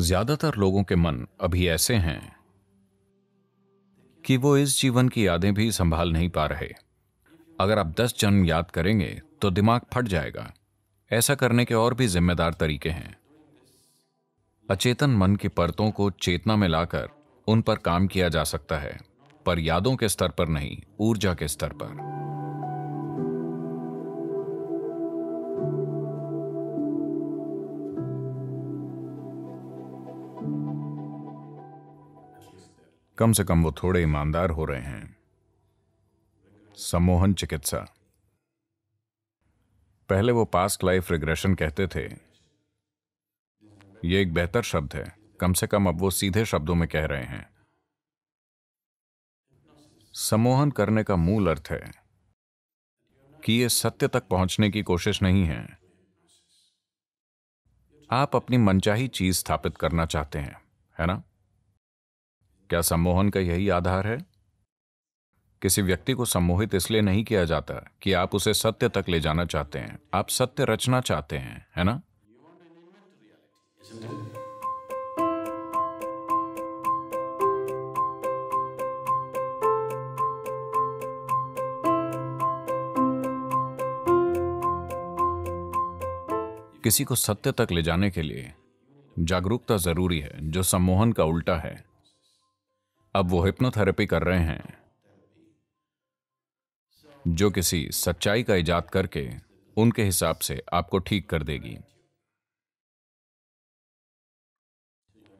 ज्यादातर लोगों के मन अभी ऐसे हैं कि वो इस जीवन की यादें भी संभाल नहीं पा रहे अगर आप दस जन्म याद करेंगे तो दिमाग फट जाएगा ऐसा करने के और भी जिम्मेदार तरीके हैं अचेतन मन की परतों को चेतना में लाकर उन पर काम किया जा सकता है पर यादों के स्तर पर नहीं ऊर्जा के स्तर पर कम से कम वो थोड़े ईमानदार हो रहे हैं सम्मोहन चिकित्सा पहले वो पास्ट लाइफ रिग्रेशन कहते थे ये एक बेहतर शब्द है कम से कम अब वो सीधे शब्दों में कह रहे हैं सम्मोहन करने का मूल अर्थ है कि ये सत्य तक पहुंचने की कोशिश नहीं है आप अपनी मनचाही चीज स्थापित करना चाहते हैं है ना क्या सम्मोहन का यही आधार है किसी व्यक्ति को सम्मोहित इसलिए नहीं किया जाता कि आप उसे सत्य तक ले जाना चाहते हैं आप सत्य रचना चाहते हैं है ना किसी को सत्य तक ले जाने के लिए जागरूकता जरूरी है जो सम्मोहन का उल्टा है अब वो हिप्नोथेरेपी कर रहे हैं जो किसी सच्चाई का इजाद करके उनके हिसाब से आपको ठीक कर देगी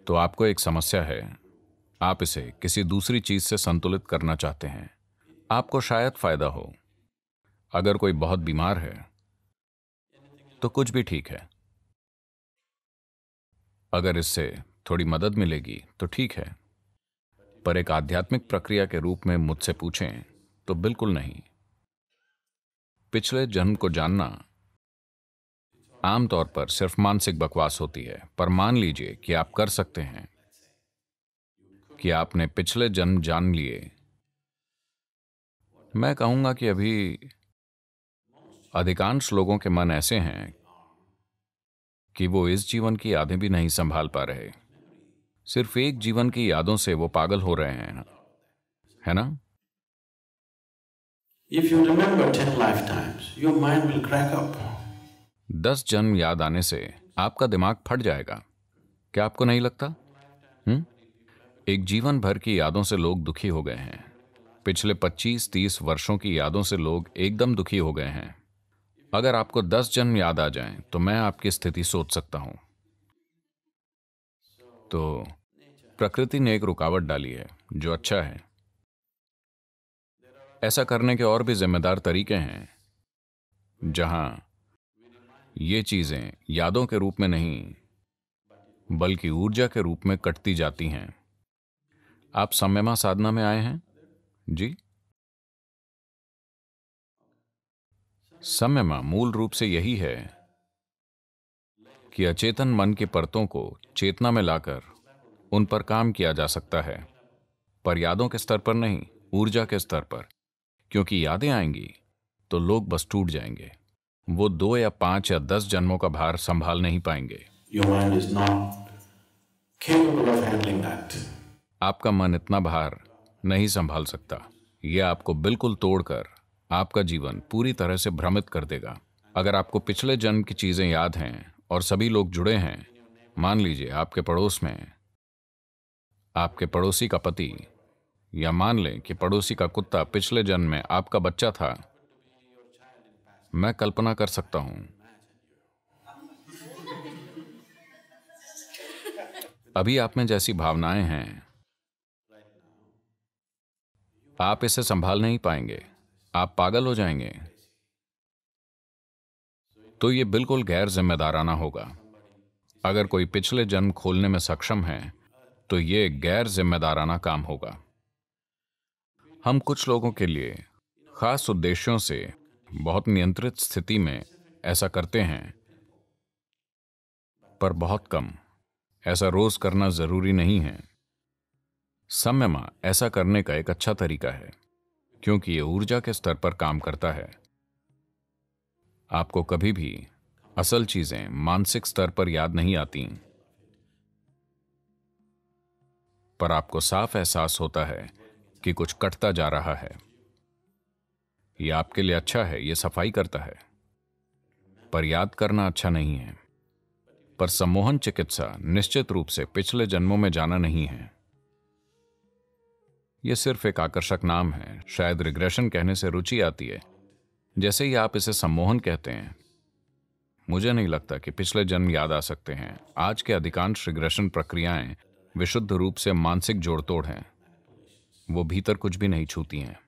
तो आपको एक समस्या है आप इसे किसी दूसरी चीज से संतुलित करना चाहते हैं आपको शायद फायदा हो अगर कोई बहुत बीमार है तो कुछ भी ठीक है अगर इससे थोड़ी मदद मिलेगी तो ठीक है पर एक आध्यात्मिक प्रक्रिया के रूप में मुझसे पूछें तो बिल्कुल नहीं पिछले जन्म को जानना आमतौर पर सिर्फ मानसिक बकवास होती है पर मान लीजिए कि आप कर सकते हैं कि आपने पिछले जन्म जान लिए मैं कहूंगा कि अभी अधिकांश लोगों के मन ऐसे हैं कि वो इस जीवन की आधे भी नहीं संभाल पा रहे सिर्फ एक जीवन की यादों से वो पागल हो रहे हैं है ना you you ten life lifetimes, your mind will crack up दस जन्म याद आने से आपका दिमाग फट जाएगा क्या आपको नहीं लगता हुँ? हम्म? एक जीवन भर की यादों से लोग दुखी हो गए हैं पिछले 25-30 वर्षों की यादों से लोग एकदम दुखी हो गए हैं अगर आपको 10 जन्म याद आ जाएं, तो मैं आपकी स्थिति सोच सकता हूं तो प्रकृति ने एक रुकावट डाली है जो अच्छा है ऐसा करने के और भी जिम्मेदार तरीके हैं जहां ये चीजें यादों के रूप में नहीं बल्कि ऊर्जा के रूप में कटती जाती हैं आप समयमा साधना में आए हैं जी सम्यमा मूल रूप से यही है कि अचेतन मन की परतों को चेतना में लाकर उन पर काम किया जा सकता है पर यादों के स्तर पर नहीं ऊर्जा के स्तर पर क्योंकि यादें आएंगी तो लोग बस टूट जाएंगे वो दो या पांच या दस जन्मों का भार संभाल नहीं पाएंगे आपका मन इतना भार नहीं संभाल सकता यह आपको बिल्कुल तोड़कर आपका जीवन पूरी तरह से भ्रमित कर देगा अगर आपको पिछले जन्म की चीजें याद हैं और सभी लोग जुड़े हैं मान लीजिए आपके पड़ोस में आपके पड़ोसी का पति या मान लें कि पड़ोसी का कुत्ता पिछले जन्म में आपका बच्चा था मैं कल्पना कर सकता हूं अभी आप में जैसी भावनाएं हैं आप इसे संभाल नहीं पाएंगे आप पागल हो जाएंगे तो ये बिल्कुल गैर जिम्मेदाराना होगा अगर कोई पिछले जन्म खोलने में सक्षम है तो ये गैर जिम्मेदाराना काम होगा हम कुछ लोगों के लिए खास उद्देश्यों से बहुत नियंत्रित स्थिति में ऐसा करते हैं पर बहुत कम ऐसा रोज करना जरूरी नहीं है समय में ऐसा करने का एक अच्छा तरीका है क्योंकि ये ऊर्जा के स्तर पर काम करता है आपको कभी भी असल चीजें मानसिक स्तर पर याद नहीं आती पर आपको साफ एहसास होता है कि कुछ कटता जा रहा है यह आपके लिए अच्छा है यह सफाई करता है पर याद करना अच्छा नहीं है पर सम्मोहन चिकित्सा निश्चित रूप से पिछले जन्मों में जाना नहीं है यह सिर्फ एक आकर्षक नाम है शायद रिग्रेशन कहने से रुचि आती है जैसे ही आप इसे सम्मोहन कहते हैं मुझे नहीं लगता कि पिछले जन्म याद आ सकते हैं आज के अधिकांश रिग्रेशन प्रक्रियाएं विशुद्ध रूप से मानसिक जोड़तोड़ हैं वो भीतर कुछ भी नहीं छूती हैं